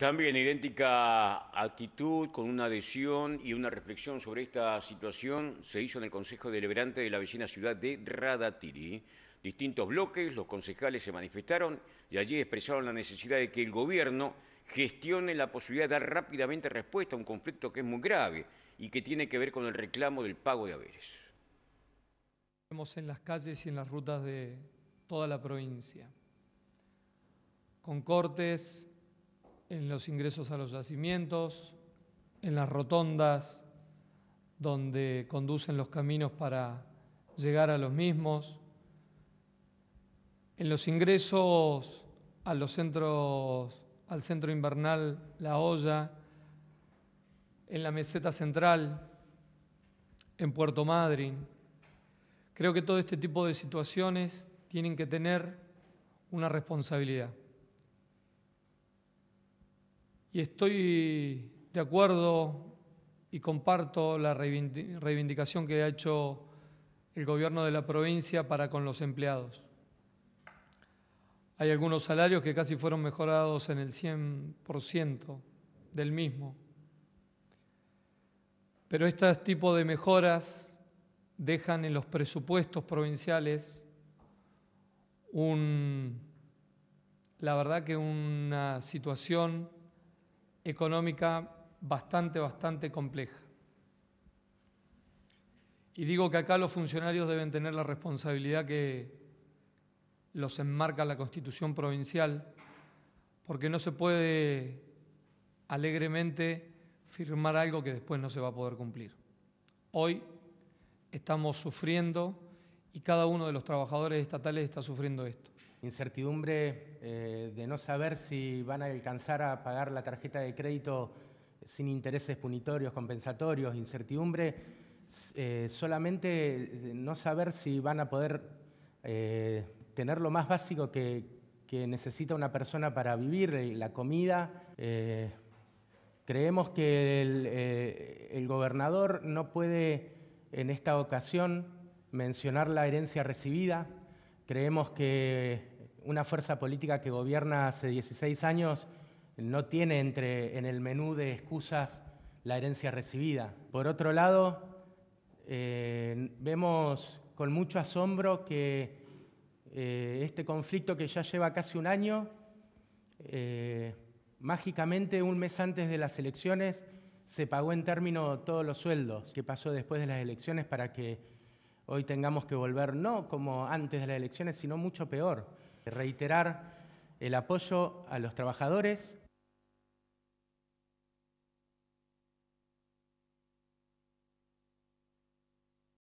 También idéntica actitud, con una adhesión y una reflexión sobre esta situación, se hizo en el Consejo Deliberante de la vecina ciudad de Radatiri. Distintos bloques, los concejales se manifestaron y allí expresaron la necesidad de que el gobierno gestione la posibilidad de dar rápidamente respuesta a un conflicto que es muy grave y que tiene que ver con el reclamo del pago de haberes. en las calles y en las rutas de toda la provincia, con cortes en los ingresos a los yacimientos, en las rotondas donde conducen los caminos para llegar a los mismos, en los ingresos a los centros, al centro invernal La Hoya, en la meseta central, en Puerto Madryn. Creo que todo este tipo de situaciones tienen que tener una responsabilidad y estoy de acuerdo y comparto la reivindicación que ha hecho el gobierno de la provincia para con los empleados. Hay algunos salarios que casi fueron mejorados en el 100% del mismo. Pero este tipo de mejoras dejan en los presupuestos provinciales un, la verdad que una situación económica bastante, bastante compleja. Y digo que acá los funcionarios deben tener la responsabilidad que los enmarca la Constitución provincial, porque no se puede alegremente firmar algo que después no se va a poder cumplir. Hoy estamos sufriendo y cada uno de los trabajadores estatales está sufriendo esto incertidumbre eh, de no saber si van a alcanzar a pagar la tarjeta de crédito sin intereses punitorios, compensatorios, incertidumbre eh, solamente eh, no saber si van a poder tener lo más básico que, necesita una persona para vivir, la comida. creemos que el, el gobernador no puede en esta ocasión mencionar la herencia recibida, Creemos que una fuerza política que gobierna hace 16 años no tiene entre, en el menú de excusas la herencia recibida. Por otro lado, eh, vemos con mucho asombro que eh, este conflicto que ya lleva casi un año, eh, mágicamente un mes antes de las elecciones, se pagó en términos todos los sueldos. que pasó después de las elecciones para que hoy tengamos que volver, no como antes de las elecciones, sino mucho peor? reiterar el apoyo a los trabajadores